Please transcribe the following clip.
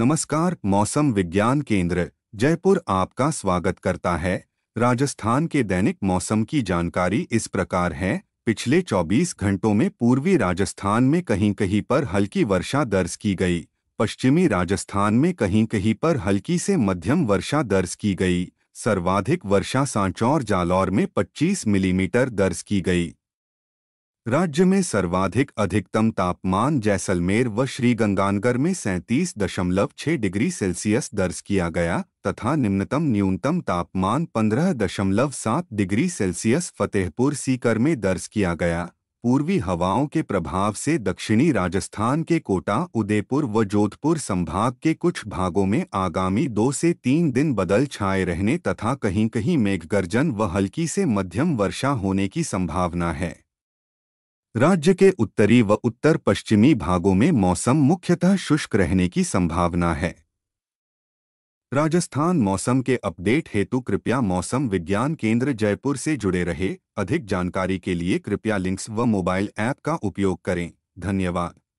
नमस्कार मौसम विज्ञान केंद्र जयपुर आपका स्वागत करता है राजस्थान के दैनिक मौसम की जानकारी इस प्रकार है पिछले 24 घंटों में पूर्वी राजस्थान में कहीं कहीं पर हल्की वर्षा दर्ज की गई पश्चिमी राजस्थान में कहीं कहीं पर हल्की से मध्यम वर्षा दर्ज की गई सर्वाधिक वर्षा सांचौर जालौर में 25 मिलीमीटर दर्ज की गई राज्य में सर्वाधिक अधिकतम तापमान जैसलमेर व श्रीगंगानगर में सैंतीस दशमलव छह डिग्री सेल्सियस दर्ज किया गया तथा निम्नतम न्यूनतम तापमान पंद्रह दशमलव सात डिग्री सेल्सियस फतेहपुर सीकर में दर्ज किया गया पूर्वी हवाओं के प्रभाव से दक्षिणी राजस्थान के कोटा उदयपुर व जोधपुर संभाग के कुछ भागों में आगामी दो से तीन दिन बदल छाए रहने तथा कहीं कहीं मेघगर्जन व हल्की से मध्यम वर्षा होने की संभावना है राज्य के उत्तरी व उत्तर पश्चिमी भागों में मौसम मुख्यतः शुष्क रहने की संभावना है राजस्थान मौसम के अपडेट हेतु कृपया मौसम विज्ञान केंद्र जयपुर से जुड़े रहे अधिक जानकारी के लिए कृपया लिंक्स व मोबाइल ऐप का उपयोग करें धन्यवाद